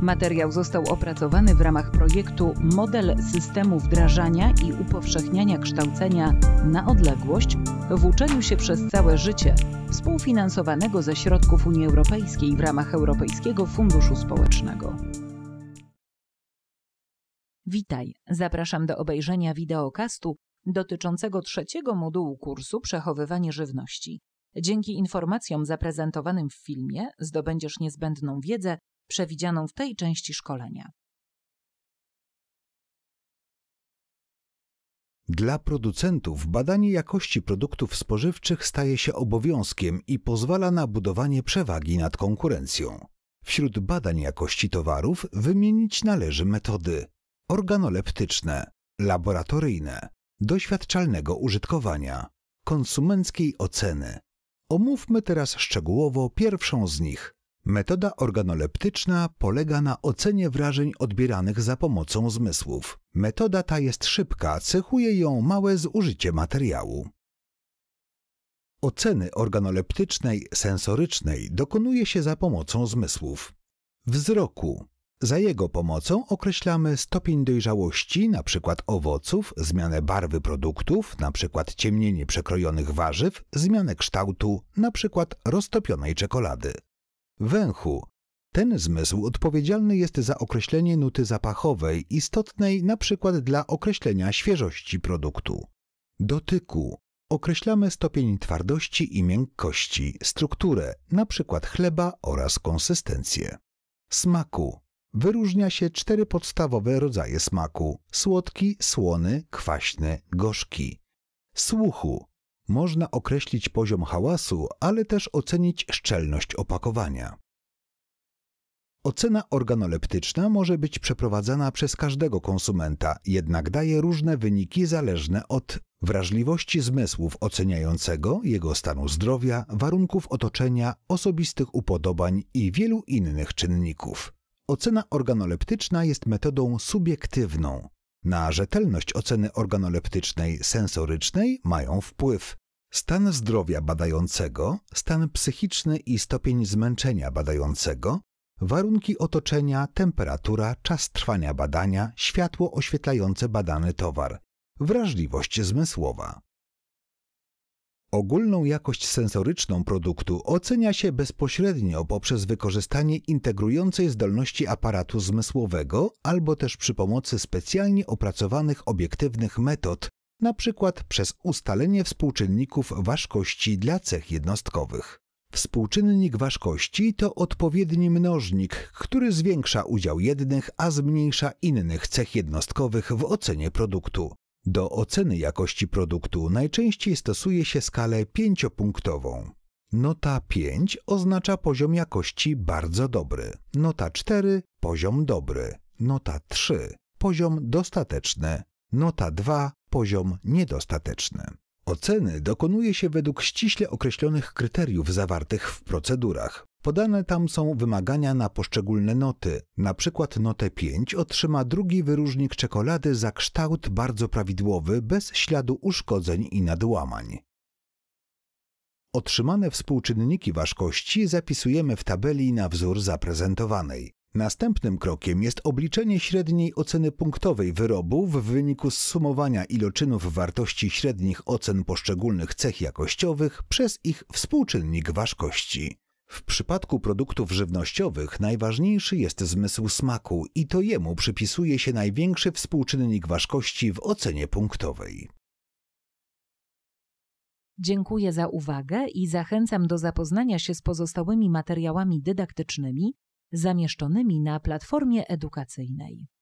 Materiał został opracowany w ramach projektu Model systemu wdrażania i upowszechniania kształcenia na odległość w uczeniu się przez całe życie, współfinansowanego ze środków Unii Europejskiej w ramach Europejskiego Funduszu Społecznego. Witaj, zapraszam do obejrzenia wideokastu dotyczącego trzeciego modułu kursu Przechowywanie żywności. Dzięki informacjom zaprezentowanym w filmie zdobędziesz niezbędną wiedzę przewidzianą w tej części szkolenia. Dla producentów badanie jakości produktów spożywczych staje się obowiązkiem i pozwala na budowanie przewagi nad konkurencją. Wśród badań jakości towarów wymienić należy metody organoleptyczne, laboratoryjne, doświadczalnego użytkowania, konsumenckiej oceny. Omówmy teraz szczegółowo pierwszą z nich Metoda organoleptyczna polega na ocenie wrażeń odbieranych za pomocą zmysłów. Metoda ta jest szybka, cechuje ją małe zużycie materiału. Oceny organoleptycznej sensorycznej dokonuje się za pomocą zmysłów. Wzroku. Za jego pomocą określamy stopień dojrzałości, np. owoców, zmianę barwy produktów, np. ciemnienie przekrojonych warzyw, zmianę kształtu, np. roztopionej czekolady węchu. Ten zmysł odpowiedzialny jest za określenie nuty zapachowej, istotnej na przykład dla określenia świeżości produktu. Dotyku określamy stopień twardości i miękkości, strukturę, np. chleba oraz konsystencję. Smaku wyróżnia się cztery podstawowe rodzaje smaku: słodki, słony, kwaśny, gorzki. Słuchu można określić poziom hałasu, ale też ocenić szczelność opakowania. Ocena organoleptyczna może być przeprowadzana przez każdego konsumenta, jednak daje różne wyniki zależne od wrażliwości zmysłów oceniającego, jego stanu zdrowia, warunków otoczenia, osobistych upodobań i wielu innych czynników. Ocena organoleptyczna jest metodą subiektywną. Na rzetelność oceny organoleptycznej sensorycznej mają wpływ stan zdrowia badającego, stan psychiczny i stopień zmęczenia badającego, warunki otoczenia, temperatura, czas trwania badania, światło oświetlające badany towar, wrażliwość zmysłowa. Ogólną jakość sensoryczną produktu ocenia się bezpośrednio poprzez wykorzystanie integrującej zdolności aparatu zmysłowego albo też przy pomocy specjalnie opracowanych obiektywnych metod, np. przez ustalenie współczynników ważkości dla cech jednostkowych. Współczynnik ważkości to odpowiedni mnożnik, który zwiększa udział jednych, a zmniejsza innych cech jednostkowych w ocenie produktu. Do oceny jakości produktu najczęściej stosuje się skalę pięciopunktową. Nota 5 oznacza poziom jakości bardzo dobry, nota 4 poziom dobry, nota 3 poziom dostateczny, nota 2 poziom niedostateczny. Oceny dokonuje się według ściśle określonych kryteriów zawartych w procedurach, Podane tam są wymagania na poszczególne noty. Na przykład notę 5 otrzyma drugi wyróżnik czekolady za kształt bardzo prawidłowy, bez śladu uszkodzeń i nadłamań. Otrzymane współczynniki ważkości zapisujemy w tabeli na wzór zaprezentowanej. Następnym krokiem jest obliczenie średniej oceny punktowej wyrobu w wyniku zsumowania iloczynów wartości średnich ocen poszczególnych cech jakościowych przez ich współczynnik ważkości. W przypadku produktów żywnościowych najważniejszy jest zmysł smaku i to jemu przypisuje się największy współczynnik ważkości w ocenie punktowej. Dziękuję za uwagę i zachęcam do zapoznania się z pozostałymi materiałami dydaktycznymi zamieszczonymi na platformie edukacyjnej.